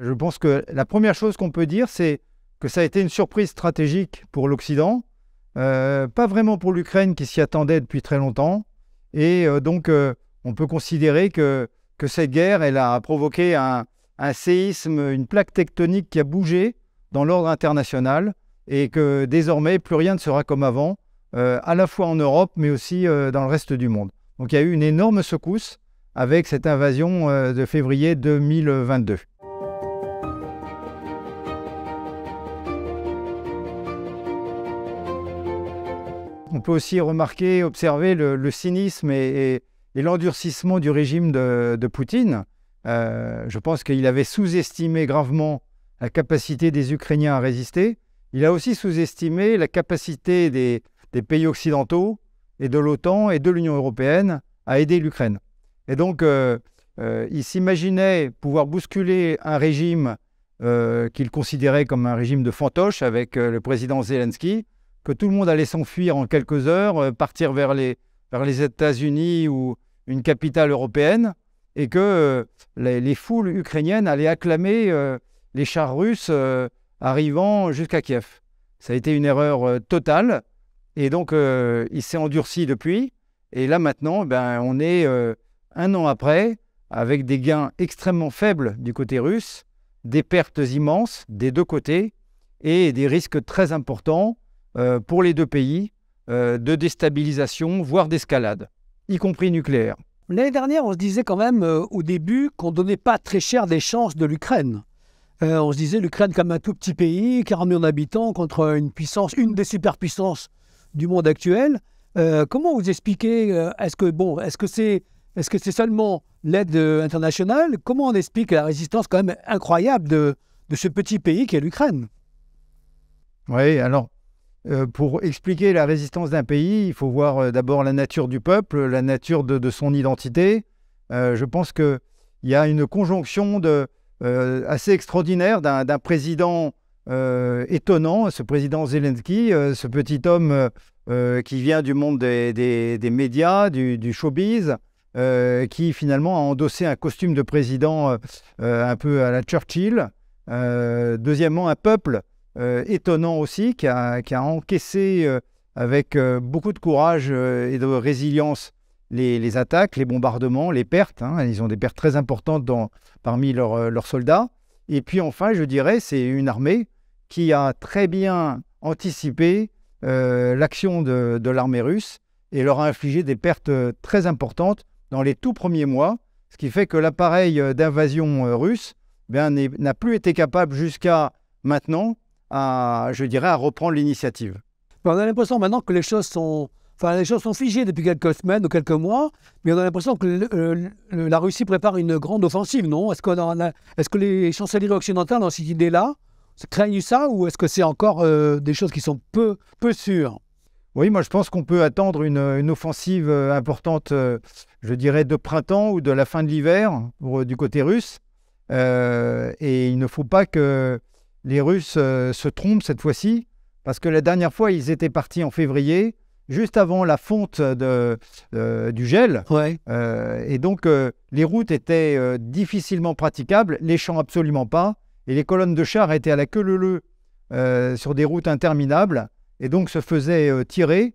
Je pense que la première chose qu'on peut dire, c'est que ça a été une surprise stratégique pour l'Occident, euh, pas vraiment pour l'Ukraine qui s'y attendait depuis très longtemps. Et euh, donc, euh, on peut considérer que, cette guerre, elle a provoqué un, un séisme, une plaque tectonique qui a bougé dans l'ordre international et que désormais, plus rien ne sera comme avant, à la fois en Europe, mais aussi dans le reste du monde. Donc, il y a eu une énorme secousse avec cette invasion de février 2022. on peut aussi remarquer, observer le, cynisme et, l'endurcissement du régime de, Poutine. Euh, je pense qu'il avait sous-estimé gravement la capacité des Ukrainiens à résister. Il a aussi sous-estimé la capacité des, pays occidentaux et de l'OTAN et de l'Union européenne à aider l'Ukraine. Et donc, euh, euh, il s'imaginait pouvoir bousculer un régime qu'il considérait comme un régime de fantoche avec le président Zelensky que tout le monde allait s'enfuir en quelques heures, euh, partir vers les, vers les États-Unis ou une capitale européenne, et que euh, les, foules ukrainiennes allaient acclamer euh, les chars russes arrivant jusqu'à Kiev. Ça a été une erreur totale, et donc il s'est endurci depuis. Et là maintenant, ben, on est un an après, avec des gains extrêmement faibles du côté russe, des pertes immenses des deux côtés et des risques très importants euh, pour les deux pays euh, de déstabilisation, voire d'escalade, y compris nucléaire. L'année dernière, on se disait quand même euh, au début qu'on ne donnait pas très cher des chances de l'Ukraine. on se disait l'Ukraine comme un tout petit pays, 40 millions d'habitants contre une puissance, une des superpuissances du monde actuel. comment vous expliquez Est-ce que bon, est-ce que c'est est-ce que c'est seulement l'aide internationale Comment on explique la résistance quand même incroyable de, de ce petit pays qui est l'Ukraine Oui, alors euh, pour expliquer la résistance d'un pays, il faut voir euh, d'abord la nature du peuple, la nature de, son identité. Euh, je pense qu'il y a une conjonction assez extraordinaire d'un président étonnant, ce président Zelensky, ce petit homme qui vient du monde des, médias, du showbiz, qui finalement a endossé un costume de président un peu à la Churchill. deuxièmement, un peuple euh, étonnant aussi, qui a, encaissé euh, avec euh, beaucoup de courage et de résilience les, les, attaques, les bombardements, les pertes. Hein. Ils ont des pertes très importantes dans, parmi leurs, leurs soldats. Et puis enfin, je dirais, c'est une armée qui a très bien anticipé l'action de, de l'armée russe et leur a infligé des pertes très importantes dans les tout premiers mois, ce qui fait que l'appareil d'invasion russe eh n'a plus été capable jusqu'à maintenant à, je dirais, à reprendre l'initiative. On a l'impression maintenant que les choses sont, enfin, les choses sont figées depuis quelques semaines ou quelques mois, mais on a l'impression que euh, la Russie prépare une grande offensive, non Est-ce est que les chanceliers occidentales ont cette idée-là craignent ça ou est-ce que c'est encore euh, des choses qui sont peu, peu sûres oui, moi je pense qu'on peut attendre une, offensive euh, importante, je dirais, de printemps ou de la fin de l'hiver du côté russe. et il ne faut pas que les Russes euh, se trompent cette fois-ci, parce que la dernière fois, ils étaient partis en février, juste avant la fonte de, euh, du gel. Euh, et donc, les routes étaient difficilement praticables, les champs absolument pas, et les colonnes de chars étaient à la queue leu leu sur des routes interminables, et donc se faisaient tirer,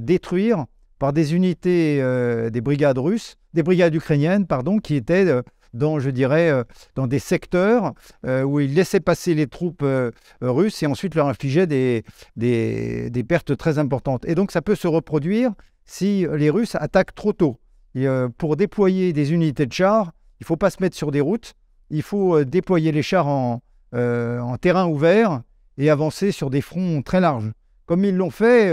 détruire par des unités, des brigades russes, des brigades ukrainiennes, pardon, qui étaient dans, je dirais, euh, dans des secteurs euh, où ils laissaient passer les troupes euh, russes et ensuite leur infligeaient des, des, pertes très importantes. Et donc ça peut se reproduire si les Russes attaquent trop tôt. pour déployer des unités de chars, il ne faut pas se mettre sur des routes, il faut déployer les chars en, en, terrain ouvert et avancer sur des fronts très larges, comme ils l'ont fait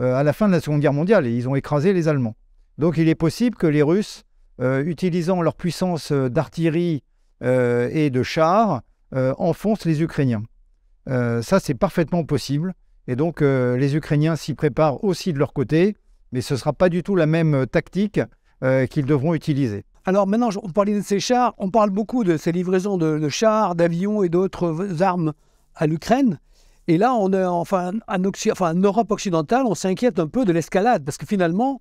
à la fin de la Seconde Guerre mondiale, et ils ont écrasé les Allemands. Donc il est possible que les Russes euh, utilisant leur puissance euh, d'artillerie euh, et de chars, enfoncent les Ukrainiens. ça, c'est parfaitement possible. Et donc, les Ukrainiens s'y préparent aussi de leur côté, mais ce ne sera pas du tout la même tactique qu'ils devront utiliser. Alors maintenant, on parlait de ces chars, on parle beaucoup de ces livraisons de, chars, d'avions et d'autres armes à l'Ukraine. Et là, on enfin, en Europe occidentale, on s'inquiète un peu de l'escalade, parce que finalement,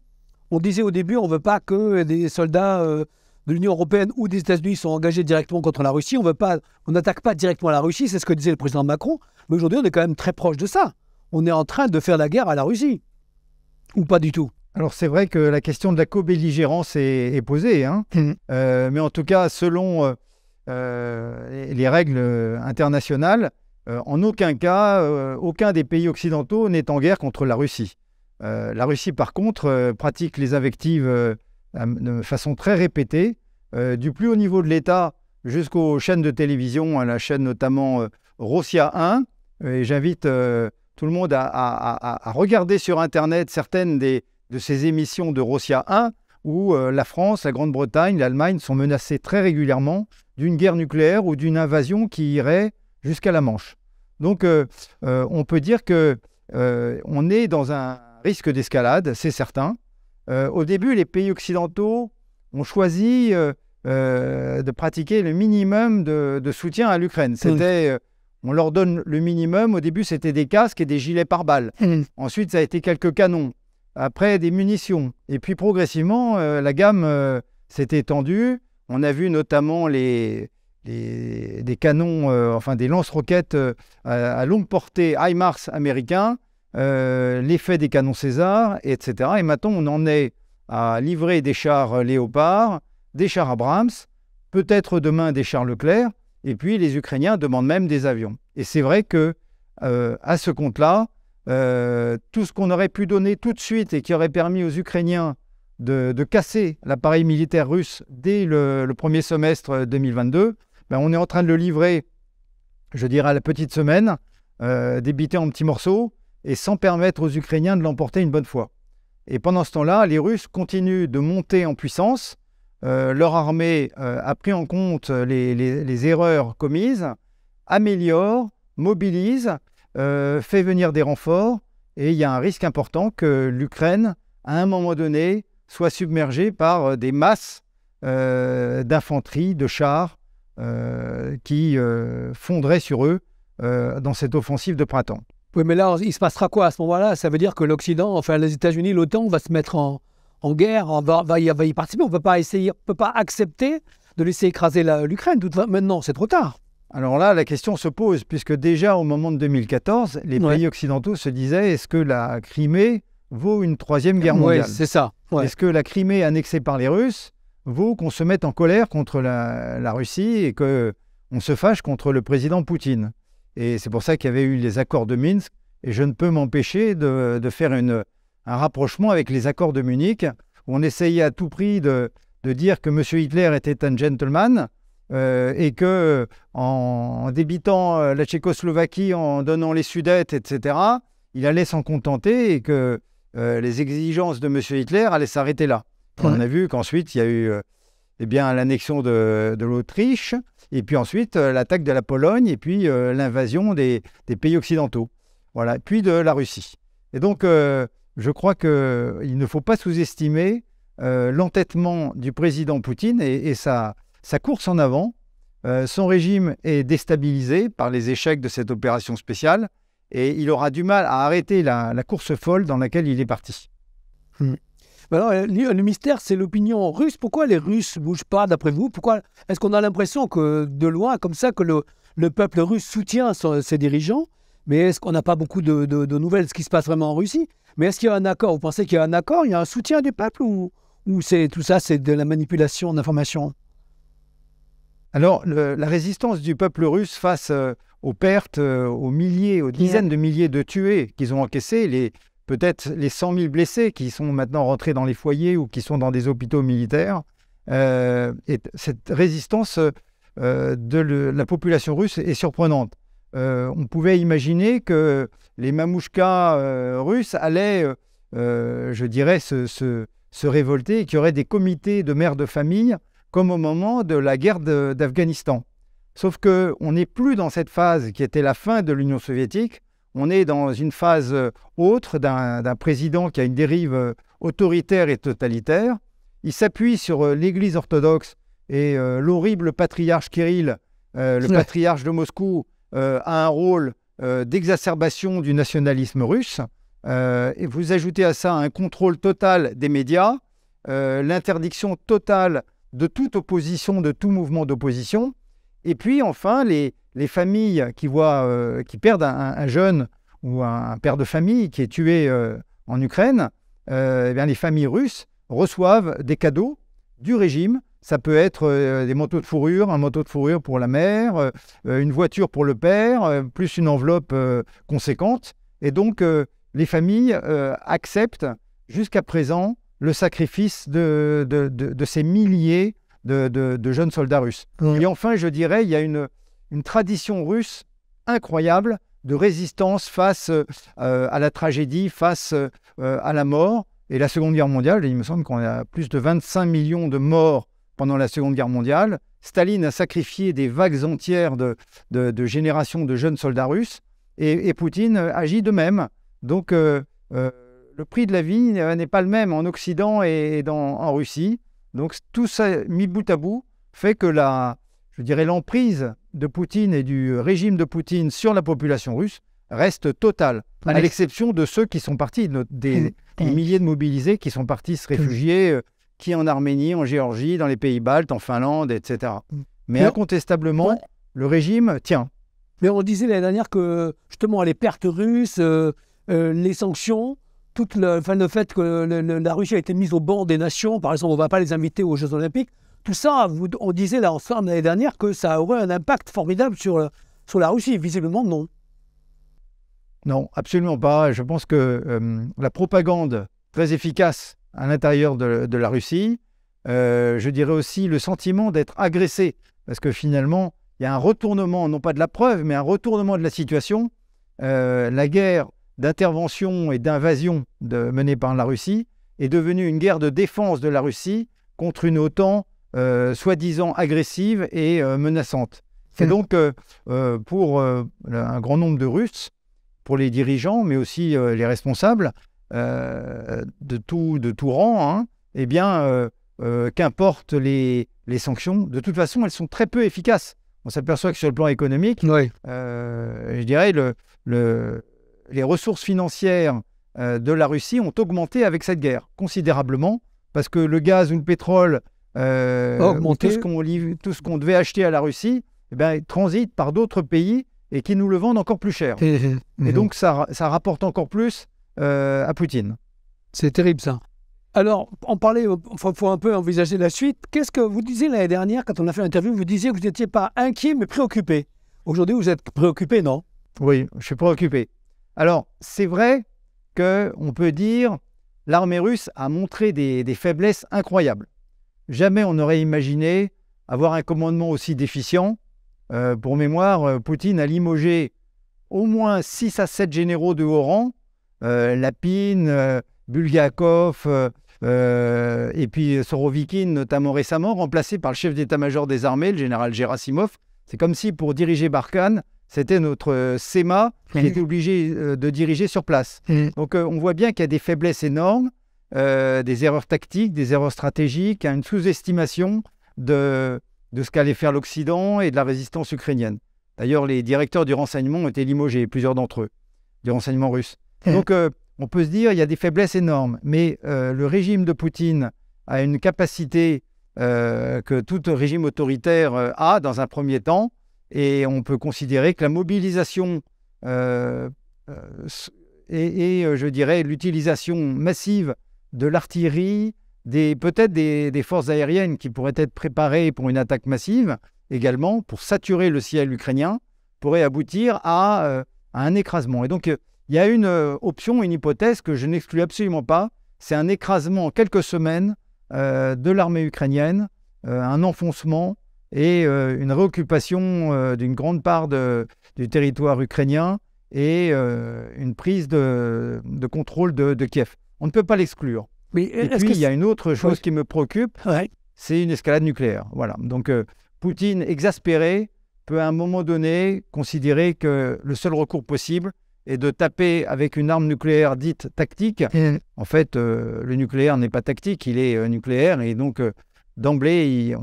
on disait au début, on ne veut pas que des soldats euh, de l'Union européenne ou des États-Unis soient engagés directement contre la Russie. On n'attaque pas directement la Russie, c'est ce que disait le président Macron. Mais aujourd'hui, on est quand même très proche de ça. On est en train de faire la guerre à la Russie. Ou pas du tout. Alors c'est vrai que la question de la co-belligérance est, posée, hein. mmh. euh, mais en tout cas, selon euh, les règles internationales, en aucun cas, aucun des pays occidentaux n'est en guerre contre la Russie. Euh, la Russie, par contre, euh, pratique les invectives euh, de façon très répétée, du plus haut niveau de l'État jusqu'aux chaînes de télévision, à la chaîne notamment Rossia 1. j'invite tout le monde à, regarder sur Internet certaines des, de ces émissions de Rossia 1, où la France, la Grande-Bretagne, l'Allemagne sont menacées très régulièrement d'une guerre nucléaire ou d'une invasion qui irait jusqu'à la Manche. Donc on peut dire que on est dans un, risque d'escalade, c'est certain. Euh, au début, les pays occidentaux ont choisi euh, euh, de pratiquer le minimum de, soutien à l'Ukraine. C'était, on leur donne le minimum. Au début, c'était des casques et des gilets par balles. Ensuite, ça a été quelques canons. Après, des munitions. Et puis, progressivement, la gamme s'est étendue. On a vu notamment les, des canons, enfin des lance-roquettes à, à longue portée HIMARS américains euh, l'effet des canons César, etc. Et maintenant, on en est à livrer des chars Léopard, des chars Abrams, peut-être demain des chars Leclerc, et puis les Ukrainiens demandent même des avions. Et c'est vrai que euh, à ce compte-là, euh, tout ce qu'on aurait pu donner tout de suite et qui aurait permis aux Ukrainiens de, casser l'appareil militaire russe dès le, premier semestre 2022, ben on est en train de le livrer, je dirais, à la petite semaine, euh, débité en petits morceaux, et sans permettre aux Ukrainiens de l'emporter une bonne fois. Et pendant ce temps-là, les Russes continuent de monter en puissance. Euh, leur armée euh, a pris en compte les, erreurs commises, améliore, mobilise, euh, fait venir des renforts. Et il y a un risque important que l'Ukraine, à un moment donné, soit submergée par des masses d'infanterie, de chars, qui fondraient sur eux dans cette offensive de printemps. Oui, mais là, il se passera quoi à ce moment-là Ça veut dire que l'Occident, enfin les États-Unis, l'OTAN, va se mettre en, guerre, on va, va, y, participer. On ne peut pas essayer, peut pas accepter de laisser écraser l'Ukraine. Maintenant, c'est trop tard. Alors là, la question se pose, puisque déjà au moment de 2014, les pays occidentaux se disaient est-ce que la Crimée vaut une troisième guerre mondiale Oui, c'est ça. Est-ce que la Crimée annexée par les Russes vaut qu'on se mette en colère contre la, la Russie et qu'on se fâche contre le président Poutine et c'est pour ça qu'il y avait eu les accords de Minsk. Et je ne peux m'empêcher de, faire un rapprochement avec les accords de Munich, où on essayait à tout prix de, dire que M. Hitler était un gentleman, euh, et que en débitant euh, la Tchécoslovaquie, en donnant les Sudètes, etc., il allait s'en contenter et que euh, les exigences de M. Hitler allaient s'arrêter là. On a vu qu'ensuite, il y a eu eh bien, l'annexion de, l'Autriche, et puis ensuite euh, l'attaque de la Pologne, et puis euh, l'invasion des, pays occidentaux, voilà, puis de la Russie. Et donc, euh, je crois qu'il ne faut pas sous-estimer l'entêtement du président Poutine et, sa, course en avant. son régime est déstabilisé par les échecs de cette opération spéciale, et il aura du mal à arrêter la, course folle dans laquelle il est parti. Hmm. Bah le mystère, c'est l'opinion russe. Pourquoi les Russes ne bougent pas, d'après vous Pourquoi est-ce qu'on a l'impression que de loin, comme ça, que le, peuple russe soutient ses dirigeants Mais est-ce qu'on n'a pas beaucoup de, nouvelles de ce qui se passe vraiment en Russie Mais est-ce qu'il y a un accord Vous pensez qu'il y a un accord Il y a un soutien du peuple ou, c'est tout ça, c'est de la manipulation d'informations alors, la résistance du peuple russe face euh, aux pertes, euh, aux milliers, aux dizaines de milliers de tués qu'ils ont encaissés, les, peut-être les 100 000 blessés qui sont maintenant rentrés dans les foyers ou qui sont dans des hôpitaux militaires. et euh, cette résistance euh, de la population russe est surprenante. Euh, on pouvait imaginer que les mamouchkas russes allaient, je dirais, se, se révolter et qu'il y aurait des comités de mères de famille, comme au moment de la guerre d'Afghanistan. Sauf qu'on n'est plus dans cette phase qui était la fin de l'Union soviétique, on est dans une phase euh, autre d'un président qui a une dérive euh, autoritaire et totalitaire. Il s'appuie sur euh, l'Église orthodoxe et l'horrible patriarche Kirill, le patriarche de Moscou, a un rôle d'exacerbation du nationalisme russe. et vous ajoutez à ça un contrôle total des médias, l'interdiction totale de toute opposition, de tout mouvement d'opposition. Et puis enfin, les, les familles qui, voient, euh, qui perdent un, jeune ou un, père de famille qui est tué euh, en Ukraine, euh, eh bien, les familles russes reçoivent des cadeaux du régime. Ça peut être des manteaux de fourrure, un manteau de fourrure pour la mère, une voiture pour le père, plus une enveloppe conséquente. Et donc, les familles acceptent jusqu'à présent le sacrifice de, ces milliers de, jeunes soldats russes. Et enfin, je dirais, il y a une, une tradition russe incroyable de résistance face euh, à la tragédie, face euh, à la mort. Et la Seconde Guerre mondiale, il me semble qu'on a plus de 25 millions de morts pendant la Seconde Guerre mondiale. Staline a sacrifié des vagues entières de, de, générations de jeunes soldats russes et, Poutine agit de même. Donc euh, le prix de la vie n'est pas le même en Occident et, en Russie. Donc tout ça mis bout à bout fait que la, je dirais, l'emprise de Poutine et du régime de Poutine sur la population russe reste totale, à l'exception de ceux qui sont partis, des, milliers de mobilisés qui sont partis se réfugier, euh, qui en Arménie, en Géorgie, dans les Pays-Baltes, en Finlande, etc. Mm. Mais incontestablement, le régime tient. Mais on disait l'année dernière que justement les pertes russes, euh, euh, les sanctions, le, le fait que la Russie a été mise au bord des nations, par exemple, on ne va pas les inviter aux Jeux Olympiques, tout ça, on disait là ensemble l'année dernière que ça aurait un impact formidable sur, sur la Russie. Visiblement, non. Non, absolument pas. Je pense que euh, la propagande très efficace à l'intérieur de, la Russie, euh, je dirais aussi le sentiment d'être agressé, parce que finalement, il y a un retournement, non pas de la preuve, mais un retournement de la situation. Euh, la guerre d'intervention et d'invasion menée par la Russie est devenue une guerre de défense de la Russie contre une OTAN euh, soi-disant agressive et euh, menaçante. C'est hmm. donc euh, pour un grand nombre de Russes, pour les dirigeants, mais aussi les responsables de, tout, de tout rang, hein, eh bien, qu'importent les, sanctions, de toute façon, elles sont très peu efficaces. On s'aperçoit que sur le plan économique, je dirais, les ressources financières de la Russie ont augmenté avec cette guerre considérablement, parce que le gaz ou le pétrole euh, Augmenter. Tout ce qu'on devait acheter à la Russie eh ben, transite par d'autres pays et qui nous le vendent encore plus cher. Et, mhm. donc ça, ça, rapporte encore plus euh, à Poutine. C'est terrible ça. Alors, en parler, il euh, faut un peu envisager la suite. Qu'est-ce que vous disiez l'année dernière, quand on a fait l'interview, vous disiez que vous n'étiez pas inquiet, mais préoccupé. Aujourd'hui, vous êtes préoccupé, non Oui, je suis préoccupé. Alors, c'est vrai qu'on peut dire l'armée russe a montré des faiblesses incroyables. Jamais on n'aurait imaginé avoir un commandement aussi déficient. Euh, pour mémoire, euh, Poutine a limogé au moins 6 à 7 généraux de haut rang, euh, Lapine, Bulgakov, et puis Sorovikin, notamment récemment, remplacé par le chef d'état-major des armées, le général Gerasimov. C'est comme si pour diriger Barkhane, c'était notre SEMA qui était obligé de diriger sur place. Mm. Donc on voit bien qu'il y a des faiblesses énormes. Euh, des erreurs tactiques, des erreurs stratégiques, à une sous-estimation de, de ce qu'allait faire l'Occident et de la résistance ukrainienne. D'ailleurs, les directeurs du renseignement ont été limogés, plusieurs d'entre eux, du renseignement russe. Eh. Donc, euh, on peut se dire, il y a des faiblesses énormes, mais euh, le régime de Poutine a une capacité que tout régime autoritaire a dans un premier temps, et on peut considérer que la mobilisation et, je dirais, l'utilisation massive de l'artillerie, des, peut-être des, forces aériennes qui pourraient être préparées pour une attaque massive également, pour saturer le ciel ukrainien, pourrait aboutir euh, à, un écrasement. Et donc, euh, il y a une euh, option, une hypothèse que je n'exclus absolument pas, c'est un écrasement en quelques semaines de l'armée ukrainienne, un enfoncement et une réoccupation d'une grande part du territoire ukrainien et une prise de, contrôle de Kiev. On ne peut pas l'exclure. Mais Et puis, il y a une autre chose qui me préoccupe, c'est une escalade nucléaire. Voilà. Donc, euh, Poutine, exaspéré, peut à un moment donné considérer que le seul recours possible est de taper avec une arme nucléaire dite tactique. En fait, euh, le nucléaire n'est pas tactique, il est euh, nucléaire. Et donc, d'emblée,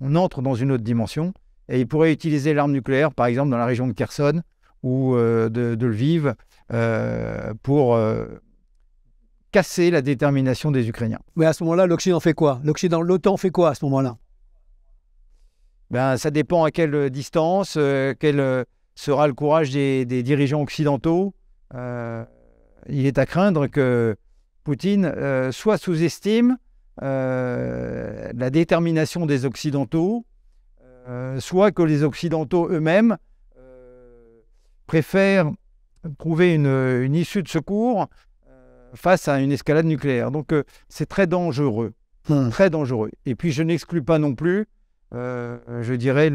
on, entre dans une autre dimension. Et il pourrait utiliser l'arme nucléaire, par exemple, dans la région de Kherson ou de, de, Lviv, pour casser la détermination des Ukrainiens. Mais à ce moment-là, l'Occident fait quoi L'Occident, l'OTAN fait quoi à ce moment-là ben, Ça dépend à quelle distance, euh, quel euh, sera le courage des, dirigeants occidentaux. Euh, il est à craindre que Poutine soit sous-estime la détermination des Occidentaux, soit que les Occidentaux eux-mêmes préfèrent trouver une, une, issue de secours face à une escalade nucléaire. Donc euh, c'est très dangereux, hmm. très dangereux. Et puis je n'exclus pas non plus, euh, je dirais,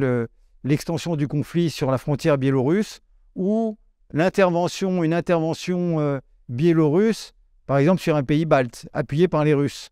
l'extension du conflit sur la frontière biélorusse ou l'intervention, une intervention euh, biélorusse, par exemple sur un pays balte, appuyé par les Russes.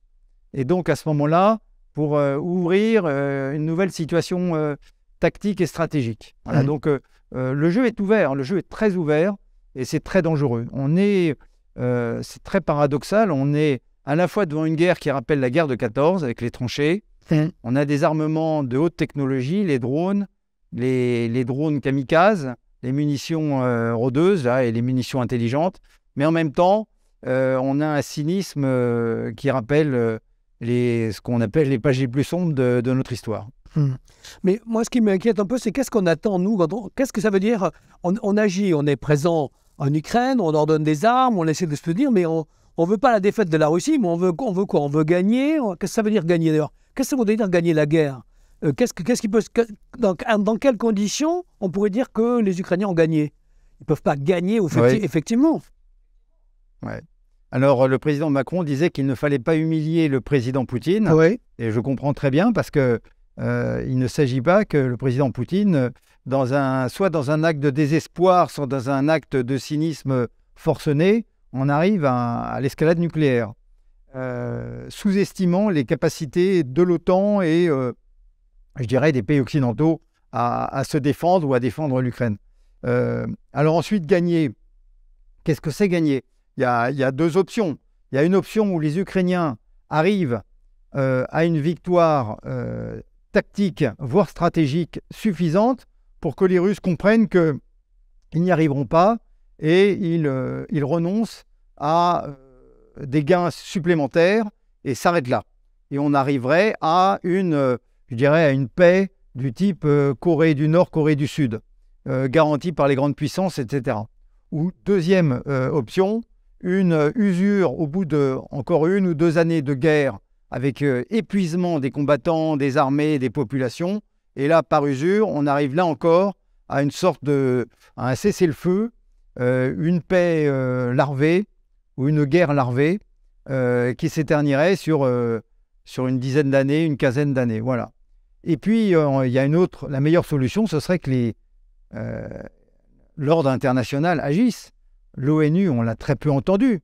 Et donc à ce moment-là, pour ouvrir une nouvelle situation tactique et stratégique. Hmm. donc le jeu est ouvert, le jeu est très ouvert et c'est très dangereux. On est euh, c'est très paradoxal. On est à la fois devant une guerre qui rappelle la guerre de 14 avec les tranchées. Hein. On a des armements de haute technologie, les drones, les, drones kamikazes, les munitions rodeuses rôdeuses et les munitions intelligentes. Mais en même temps, euh, on a un cynisme euh, qui rappelle ce qu'on appelle les pages les plus sombres de, notre histoire. Hmm. Mais moi, ce qui m'inquiète un peu, c'est qu'est-ce qu'on attend, nous Qu'est-ce que ça veut dire on, agit, on est présent en Ukraine, on leur donne des armes, on essaie de se dire, mais on ne veut pas la défaite de la Russie, mais on veut, quoi On veut gagner. Qu'est-ce que ça veut dire gagner d'ailleurs Qu'est-ce que ça veut dire gagner la guerre euh, qu'est-ce, qu'est-ce qui peut, dans, quelles conditions on pourrait dire que les Ukrainiens ont gagné Ils ne peuvent pas gagner effectivement. Alors, le président Macron disait qu'il ne fallait pas humilier le président Poutine. Et je comprends très bien parce que euh, ne s'agit pas que le président Poutine euh, soit dans un acte de désespoir, soit dans un acte de cynisme forcené, on arrive à, l'escalade nucléaire, euh, sous-estimant les capacités de l'OTAN et, euh, je dirais, des pays occidentaux à, se défendre ou à défendre l'Ukraine. Euh, alors ensuite, gagner. Qu'est-ce que c'est gagner il y, a, deux options. Il y a une option où les Ukrainiens arrivent à une victoire tactique, voire stratégique suffisante pour que les Russes comprennent qu'ils n'y arriveront pas et ils, euh, renoncent à euh, des gains supplémentaires et s'arrêtent là. Et on arriverait à une, euh, je dirais, à une paix du type Corée du Nord, Corée du Sud, garantie par les grandes puissances, etc. Ou deuxième option, une usure au bout de encore une ou deux années de guerre avec épuisement des combattants, des armées, des populations, et là, par usure, on arrive là encore à une sorte de un cessez-le-feu, euh, une paix euh, larvée ou une guerre larvée euh, qui s'éternirait sur, sur une dizaine d'années, une quinzaine d'années. Voilà. Et puis, il y a une autre, la meilleure solution, ce serait que l'ordre international agisse. L'ONU, on l'a très peu entendu.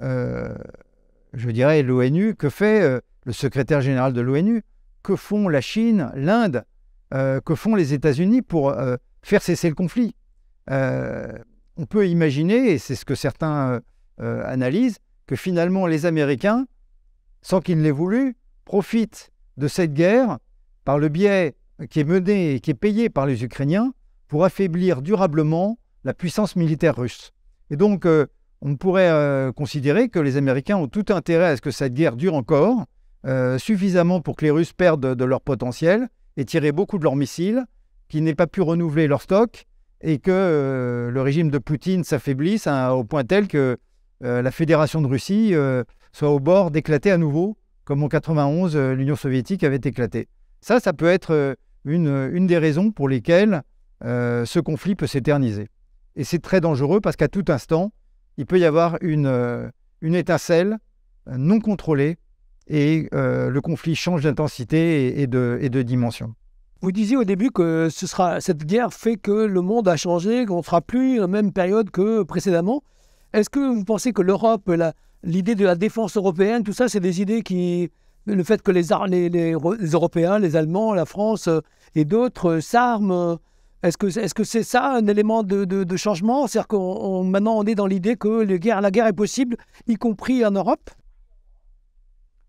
je dirais, l'ONU, que fait le secrétaire général de l'ONU que font la Chine, l'Inde, euh, que font les États-Unis pour euh, faire cesser le conflit. Euh, on peut imaginer, et c'est ce que certains analysent, que finalement les Américains, sans qu'ils ne l'aient voulu, profitent de cette guerre par le biais qui est mené et qui est payé par les Ukrainiens pour affaiblir durablement la puissance militaire russe. Et donc, on pourrait considérer que les Américains ont tout intérêt à ce que cette guerre dure encore, euh, suffisamment pour que les Russes perdent de leur potentiel et tirer beaucoup de leurs missiles, qu'ils n'aient pas pu renouveler leur stock et que euh, le régime de Poutine s'affaiblisse au point tel que euh, la Fédération de Russie soit au bord d'éclater à nouveau, comme en 91 l'Union soviétique avait éclaté. Ça, ça peut être une, des raisons pour lesquelles ce conflit peut s'éterniser. Et c'est très dangereux parce qu'à tout instant, il peut y avoir une étincelle non contrôlée et euh, le conflit change d'intensité et, de, et, de, dimension. Vous disiez au début que ce sera, cette guerre fait que le monde a changé, qu'on ne sera plus la même période que précédemment. Est-ce que vous pensez que l'Europe, l'idée de la défense européenne, tout ça, c'est des idées qui, le fait que les, les, Européens, les Allemands, la France euh, et d'autres euh, s'arment, est-ce que c'est -ce ça un élément de, de, changement C'est-à-dire qu'on maintenant on est dans l'idée que les guerres, la guerre est possible, y compris en Europe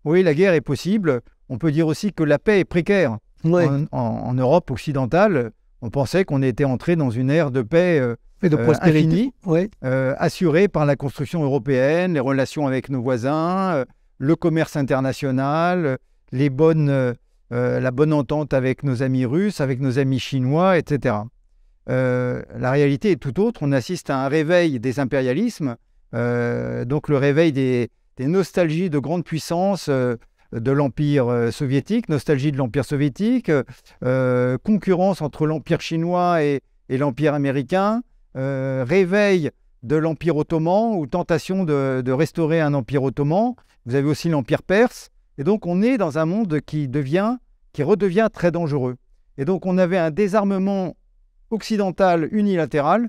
oui, la guerre est possible. On peut dire aussi que la paix est précaire. En, Europe occidentale, on pensait qu'on était entré dans une ère de paix et de euh, prospérité infinie, euh, assurée par la construction européenne, les relations avec nos voisins, euh, le commerce international, les bonnes, la bonne entente avec nos amis russes, avec nos amis chinois, etc. la réalité est tout autre. On assiste à un réveil des impérialismes, donc le réveil des, des nostalgies de grande puissance euh, de l'Empire euh, soviétique, nostalgie de l'Empire soviétique, euh, concurrence entre l'Empire chinois et, l'Empire américain, réveil de l'Empire ottoman ou tentation de, restaurer un Empire ottoman. Vous avez aussi l'Empire perse. Et donc on est dans un monde qui devient, qui redevient très dangereux. Et donc on avait un désarmement occidental unilatéral.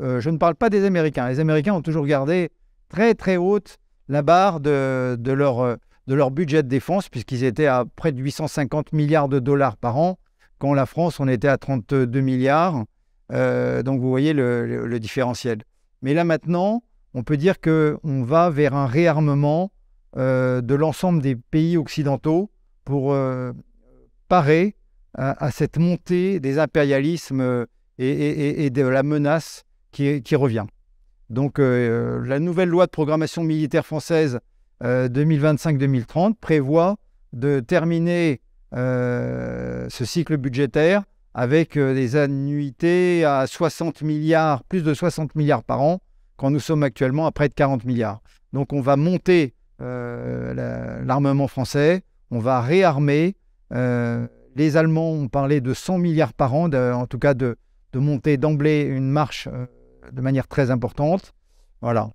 je ne parle pas des Américains. Les Américains ont toujours gardé très très haute la barre euh, de, leur, budget de défense, puisqu'ils étaient à près de 850 milliards de dollars par an, quand la France, on était à 32 milliards. Euh, donc vous voyez le, différentiel. Mais là maintenant, on peut dire qu'on va vers un réarmement euh, de l'ensemble des pays occidentaux pour parer à, cette montée des impérialismes et, de la menace qui revient. Donc euh, euh, la nouvelle loi de programmation militaire française 2025-2030 euh, prévoit de terminer ce cycle budgétaire avec des annuités à 60 milliards, plus de 60 milliards par an, quand nous sommes actuellement à près de 40 milliards. Donc on va monter l'armement français, on va réarmer. les Allemands ont parlé de 100 milliards par an, en tout cas de, de monter d'emblée une marche de manière très importante. Voilà.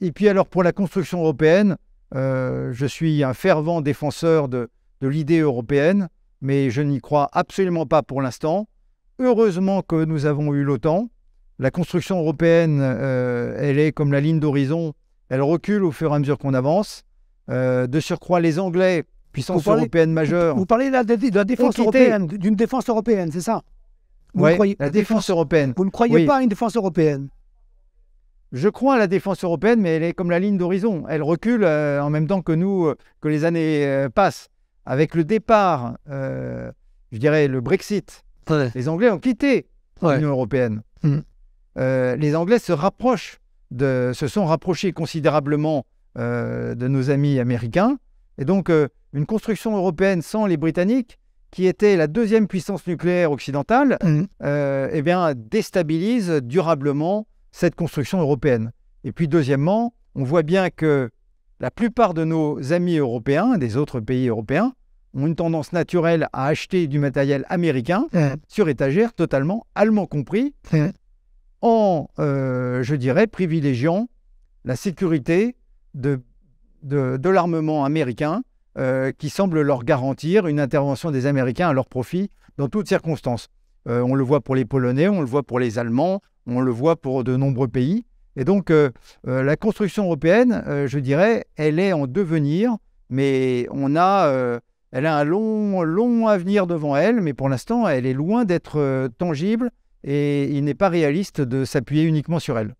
Et puis alors pour la construction européenne, euh, je suis un fervent défenseur de, l'idée européenne, mais je n'y crois absolument pas pour l'instant. Heureusement que nous avons eu l'OTAN. La construction européenne, euh, elle est comme la ligne d'horizon, elle recule au fur et à mesure qu'on avance. Euh, de surcroît, les Anglais, puissance européenne majeure. Vous parlez là de, la défense européenne, d'une défense européenne, c'est ça vous La défense européenne. Vous ne croyez pas à une défense européenne je crois à la défense européenne, mais elle est comme la ligne d'horizon. Elle recule euh, en même temps que nous, euh, que les années euh, passent. Avec le départ, je dirais le Brexit, les Anglais ont quitté l'Union européenne. Hmm. les Anglais se rapprochent, de, se sont rapprochés considérablement de nos amis américains. Et donc, une construction européenne sans les Britanniques, qui était la deuxième puissance nucléaire occidentale, mm. euh, eh bien, déstabilise durablement cette construction européenne. Et puis deuxièmement, on voit bien que la plupart de nos amis européens, des autres pays européens, ont une tendance naturelle à acheter du matériel américain mm. sur étagère, totalement allemand compris, mm. en, euh, je dirais, privilégiant la sécurité de, de l'armement américain euh, qui semble leur garantir une intervention des Américains à leur profit dans toutes circonstances. Euh, on le voit pour les Polonais, on le voit pour les Allemands, on le voit pour de nombreux pays. Et donc euh, la construction européenne, je dirais, elle est en devenir, mais on a, elle a un long, long avenir devant elle, mais pour l'instant, elle est loin d'être tangible et il n'est pas réaliste de s'appuyer uniquement sur elle.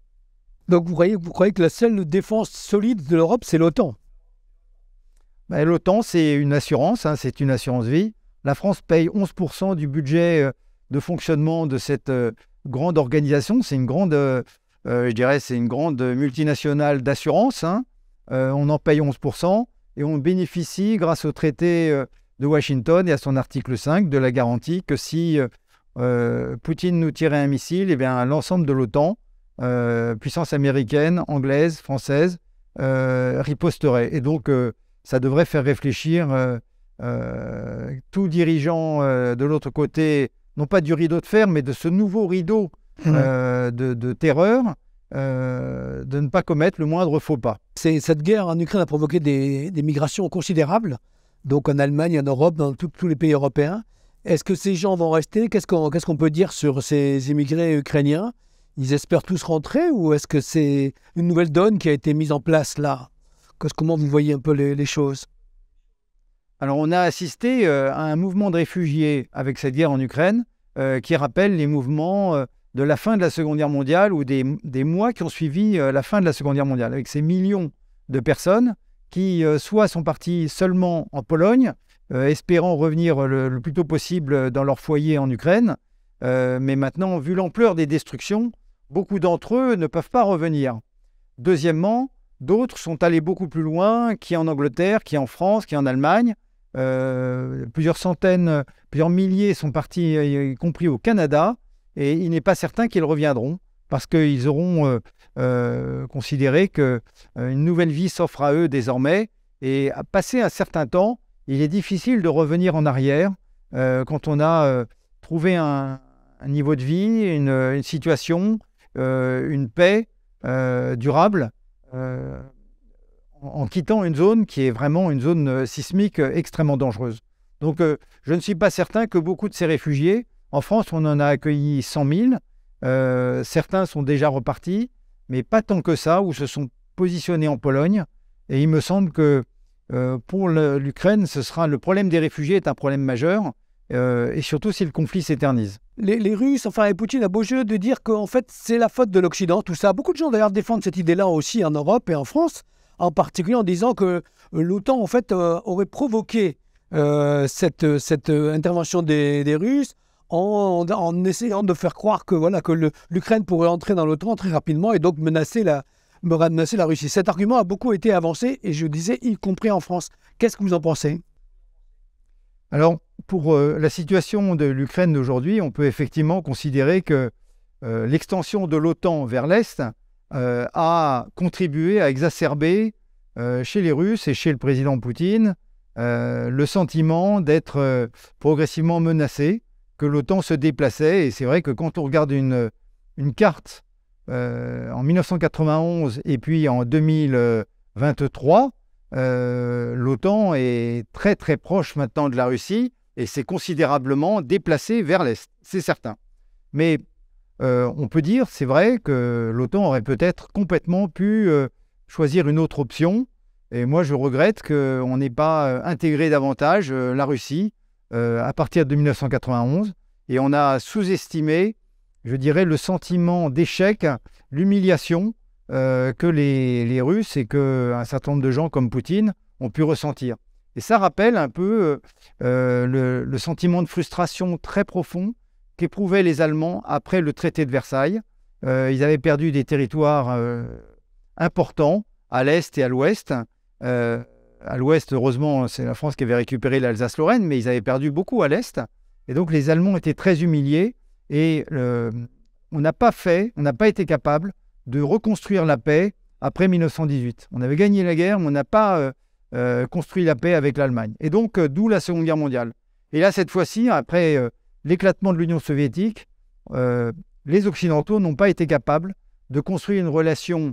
Donc vous croyez que la seule défense solide de l'Europe, c'est l'OTAN bah, L'OTAN, c'est une assurance, hein, c'est une assurance vie. La France paye 11% du budget euh, de fonctionnement de cette euh, grande organisation. C'est une grande, euh, je dirais, c'est une grande multinationale d'assurance. Hein. on en paye 11% et on bénéficie, grâce au traité de Washington et à son article 5, de la garantie que si Poutine nous tirait un missile, eh l'ensemble de l'OTAN, puissance américaine, anglaise, française, riposterait. Et donc ça devrait faire réfléchir euh, euh, tout dirigeant euh, de l'autre côté, non pas du rideau de fer, mais de ce nouveau rideau de, terreur, de ne pas commettre le moindre faux pas. Cette guerre en Ukraine a provoqué des, migrations considérables, donc en Allemagne, en Europe, dans tous les pays européens. Est-ce que ces gens vont rester Qu'est-ce qu'on peut dire sur ces immigrés ukrainiens Ils espèrent tous rentrer ou est-ce que c'est une nouvelle donne qui a été mise en place là Comment vous voyez un peu les, choses Alors, on a assisté euh, à un mouvement de réfugiés avec cette guerre en Ukraine euh, qui rappelle les mouvements euh, de la fin de la Seconde Guerre mondiale ou des, des mois qui ont suivi la fin de la Seconde Guerre mondiale, avec ces millions de personnes qui soit sont partis seulement en Pologne, espérant revenir le, le, plus tôt possible dans leur foyer en Ukraine, mais maintenant, vu l'ampleur des destructions, beaucoup d'entre eux ne peuvent pas revenir. Deuxièmement, D'autres sont allés beaucoup plus loin, qui en Angleterre, qui en France, qui en Allemagne. Euh, plusieurs centaines, plusieurs milliers sont partis, euh, y compris au Canada, et il n'est pas certain qu'ils reviendront parce qu'ils auront euh, considéré qu'une nouvelle vie s'offre à eux désormais. Et passer un certain temps, il est difficile de revenir en arrière quand on a trouvé un, niveau de vie, une situation, une paix durable. Euh, en, quittant une zone qui est vraiment une zone euh, sismique euh, extrêmement dangereuse. Donc je ne suis pas certain que beaucoup de ces réfugiés, en France on en a accueilli 100 000, certains sont déjà repartis, mais pas tant que ça, ou se sont positionnés en Pologne. Et il me semble que pour l'Ukraine, ce sera le problème des réfugiés est un problème majeur. Euh, et surtout si le conflit s'éternise. Les, Russes, enfin, et Poutine a beau jeu de dire qu'en fait, c'est la faute de l'Occident, tout ça. Beaucoup de gens, d'ailleurs, défendent cette idée-là aussi en Europe et en France, en particulier en disant que euh, l'OTAN, en fait, euh, aurait provoqué cette, intervention des, Russes en, en, essayant de faire croire que voilà que l'Ukraine pourrait entrer dans l'OTAN très rapidement et donc menacer la, menacer la Russie. Cet argument a beaucoup été avancé, et je disais, y compris en France. Qu'est-ce que vous en pensez alors, pour euh, la situation de l'Ukraine d'aujourd'hui, on peut effectivement considérer que euh, l'extension de l'OTAN vers l'Est euh, a contribué à exacerber chez les Russes et chez le président Poutine le sentiment d'être progressivement menacé, que l'OTAN se déplaçait. Et c'est vrai que quand on regarde une carte en 1991 et puis en 2023, euh, l'OTAN est très très proche maintenant de la Russie et s'est considérablement déplacé vers l'Est, c'est certain. Mais euh, on peut dire, c'est vrai, que l'OTAN aurait peut-être complètement pu euh, choisir une autre option. Et moi, je regrette qu'on n'ait pas intégré davantage la Russie à partir de 1991. Et on a sous-estimé, je dirais, le sentiment d'échec, l'humiliation euh, que les, Russes et qu'un certain nombre de gens comme Poutine ont pu ressentir. Et ça rappelle un peu euh, euh, le, sentiment de frustration très profond qu'éprouvaient les Allemands après le traité de Versailles. ils avaient perdu des territoires importants à l'est et à l'ouest. à l'ouest, heureusement, c'est la France qui avait récupéré l'Alsace-Lorraine, mais ils avaient perdu beaucoup à l'est. Et donc les Allemands étaient très humiliés et on n'a pas fait, on n'a pas été capable de reconstruire la paix après 1918. On avait gagné la guerre, mais on n'a pas euh, euh, construit la paix avec l'Allemagne. Et donc, euh, d'où la Seconde Guerre mondiale. Et là, cette fois-ci, après l'éclatement de l'Union soviétique, les Occidentaux n'ont pas été capables de construire une relation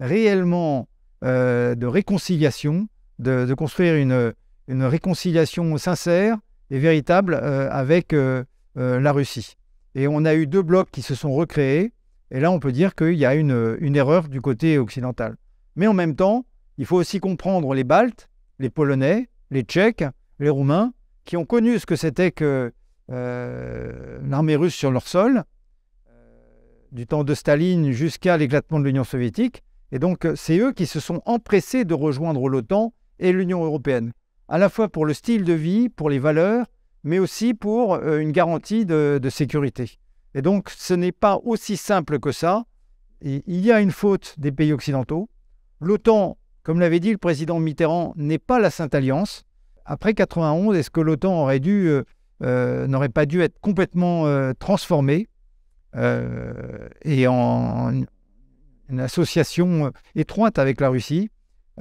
réellement de réconciliation, de, construire une, réconciliation sincère et véritable avec la Russie. Et on a eu deux blocs qui se sont recréés, et là, on peut dire qu'il y a une, erreur du côté occidental. Mais en même temps, il faut aussi comprendre les Baltes, les Polonais, les Tchèques, les Roumains, qui ont connu ce que c'était que euh, l'armée russe sur leur sol, euh, du temps de Staline jusqu'à l'éclatement de l'Union soviétique. Et donc, c'est eux qui se sont empressés de rejoindre l'OTAN et l'Union européenne, à la fois pour le style de vie, pour les valeurs, mais aussi pour euh, une garantie de sécurité. Et donc, ce n'est pas aussi simple que ça. il y a une faute des pays occidentaux. L'OTAN, comme l'avait dit le président Mitterrand, n'est pas la Sainte Alliance. Après 91, est-ce que l'OTAN aurait dû, euh, euh, n'aurait pas dû être complètement euh, transformée et en une association étroite avec la Russie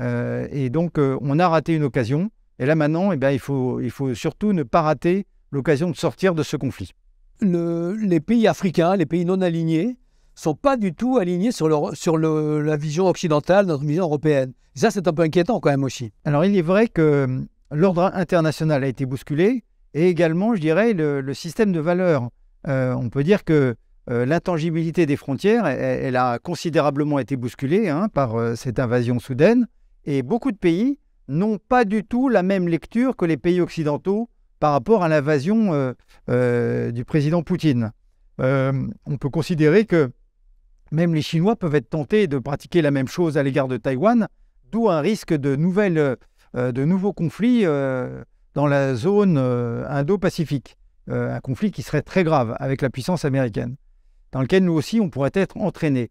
Et donc, on a raté une occasion. Et là maintenant, eh ben, il faut surtout ne pas rater l'occasion de sortir de ce conflit les pays africains, les pays non alignés, sont pas du tout alignés sur, la vision occidentale, notre vision européenne. ça, c'est un peu inquiétant quand même aussi. Alors, il est vrai que l'ordre international a été bousculé et également, je dirais, le, système de valeurs. Euh, on peut dire que euh, l'intangibilité des frontières, elle, a considérablement été bousculée hein, par euh, cette invasion soudaine et beaucoup de pays n'ont pas du tout la même lecture que les pays occidentaux par rapport à l'invasion euh, euh, du président Poutine. Euh, on peut considérer que même les Chinois peuvent être tentés de pratiquer la même chose à l'égard de Taïwan, d'où un risque de, nouvelles, de nouveaux conflits dans la zone indo-pacifique. un conflit qui serait très grave avec la puissance américaine, dans lequel nous aussi on pourrait être entraînés.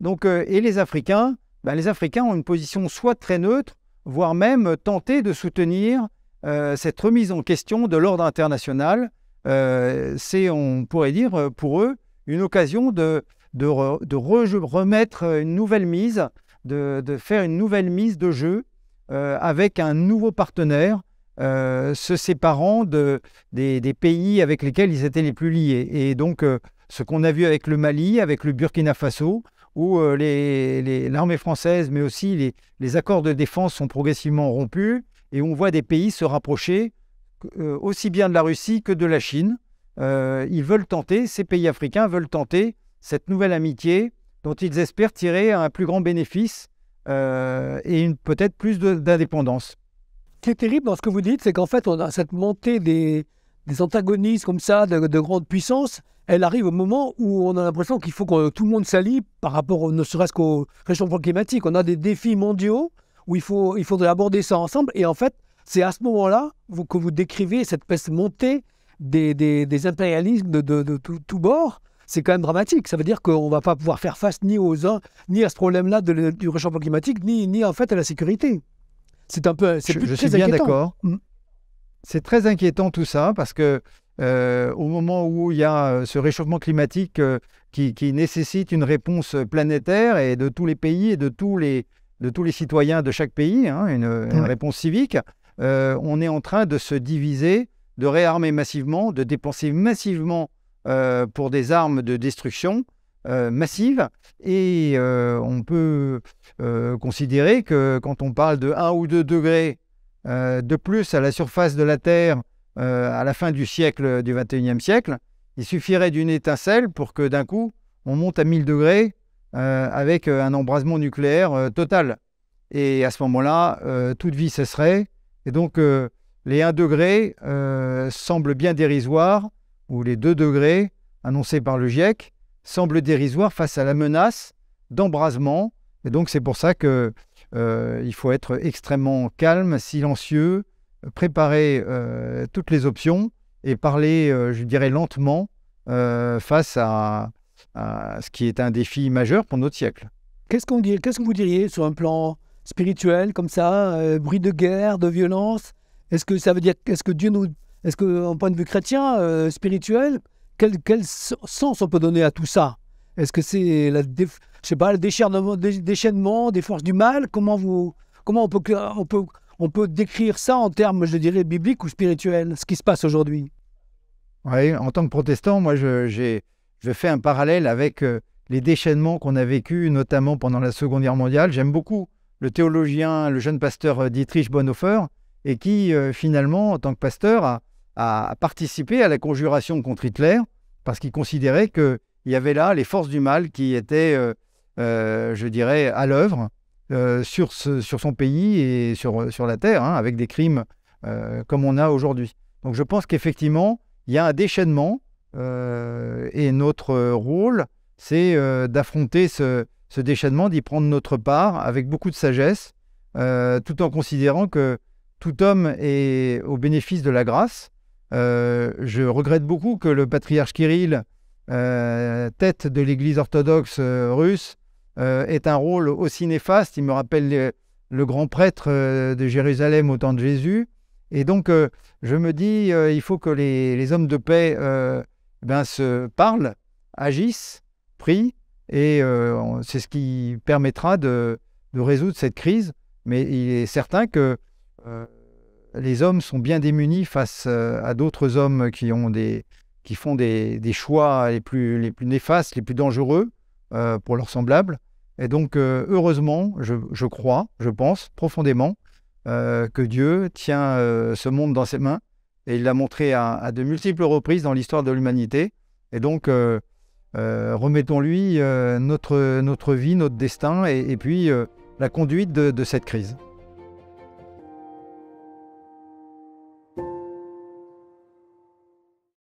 Donc, et les Africains ben, Les Africains ont une position soit très neutre, voire même tentée de soutenir euh, cette remise en question de l'ordre international, euh, c'est, on pourrait dire, euh, pour eux, une occasion de, de, de remettre une nouvelle mise, de, de, faire une nouvelle mise de jeu avec un nouveau partenaire, se séparant des, des, pays avec lesquels ils étaient les plus liés. Et donc, ce qu'on a vu avec le Mali, avec le Burkina Faso, où l'armée les, française, mais aussi les, les, accords de défense sont progressivement rompus, et on voit des pays se rapprocher euh, aussi bien de la Russie que de la Chine. Euh, ils veulent tenter, ces pays africains veulent tenter cette nouvelle amitié dont ils espèrent tirer un plus grand bénéfice euh, et peut-être plus d'indépendance. Ce qui est terrible dans ce que vous dites, c'est qu'en fait, on a cette montée des, antagonistes comme ça, de, grandes puissances, elle arrive au moment où on a l'impression qu'il faut que tout le monde s'allie par rapport, ne serait-ce qu'au réchauffement climatique. On a des défis mondiaux où il, faut, il faudrait aborder ça ensemble. Et en fait, c'est à ce moment-là que vous décrivez cette peste montée des, des, des impérialismes de, de, tous tout bords. C'est quand même dramatique. Ça veut dire qu'on ne va pas pouvoir faire face ni aux uns, ni à ce problème-là du réchauffement climatique, ni, ni en fait à la sécurité. C'est un peu. Je, suis bien d'accord. Mm. C'est très inquiétant tout ça parce que euh, au moment où il y a euh, ce réchauffement climatique euh, qui, qui, nécessite une réponse planétaire et de tous les pays et de tous les, de tous les citoyens de chaque pays, hein, une, réponse civique, euh, on est en train de se diviser, de réarmer massivement, de dépenser massivement euh, pour des armes de destruction euh, massive. Et on peut considérer que quand on parle de 1 ou 2 degrés de plus à la surface de la Terre à la fin du siècle, du 21e siècle, il suffirait d'une étincelle pour que d'un coup, on monte à 1000 degrés euh, avec euh, un embrasement nucléaire euh, total. Et à ce moment-là, toute vie cesserait. Et donc, les 1 degré semblent bien dérisoires, ou les 2 degrés annoncés par le GIEC semblent dérisoires face à la menace d'embrasement. Et donc, c'est pour ça que il faut être extrêmement calme, silencieux, préparer toutes les options et parler, je dirais, lentement face à, ce qui est un défi majeur pour notre siècle. Qu'est-ce qu'on dit, qu'est-ce que vous diriez sur un plan spirituel comme ça, euh, bruit de guerre, de violence Est-ce que ça veut dire, qu'est ce que Dieu nous, est-ce que en point de vue chrétien, euh, spirituel, quel, quel, sens on peut donner à tout ça Est-ce que c'est la, le déchaînement, des forces du mal Comment vous, comment on peut, on peut, on peut décrire ça en termes, je dirais, bibliques ou spirituels, ce qui se passe aujourd'hui Oui, en tant que protestant, moi, j'ai je fais un parallèle avec euh, les déchaînements qu'on a vécus, notamment pendant la Seconde Guerre mondiale. J'aime beaucoup le théologien, le jeune pasteur euh, Dietrich Bonhoeffer, et qui euh, finalement, en tant que pasteur, a, participé à la conjuration contre Hitler, parce qu'il considérait qu'il y avait là les forces du mal qui étaient, je dirais, à l'œuvre sur, sur son pays et sur, sur la terre, hein, avec des crimes comme on a aujourd'hui. Donc je pense qu'effectivement, il y a un déchaînement euh, et notre euh, rôle, c'est euh, d'affronter ce, déchaînement, d'y prendre notre part avec beaucoup de sagesse, tout en considérant que tout homme est au bénéfice de la grâce. je regrette beaucoup que le patriarche Kirill, tête de l'Église orthodoxe russe, est un rôle aussi néfaste. Il me rappelle le grand prêtre de Jérusalem au temps de Jésus. Et donc, je me dis, il faut que les, les hommes de paix eh ben, se parlent, agissent, prient, et euh, c'est ce qui permettra de, résoudre cette crise. Mais il est certain que euh, les hommes sont bien démunis face euh, à d'autres hommes qui, ont des, qui font des, choix les plus, les plus néfastes, les plus dangereux pour leurs semblables. Et donc, heureusement, je, crois, je pense profondément que Dieu tient ce monde dans ses mains et il l'a montré à, de multiples reprises dans l'histoire de l'humanité. Et donc, euh, euh, remettons-lui euh, notre, vie, notre destin, et, puis la conduite de cette crise.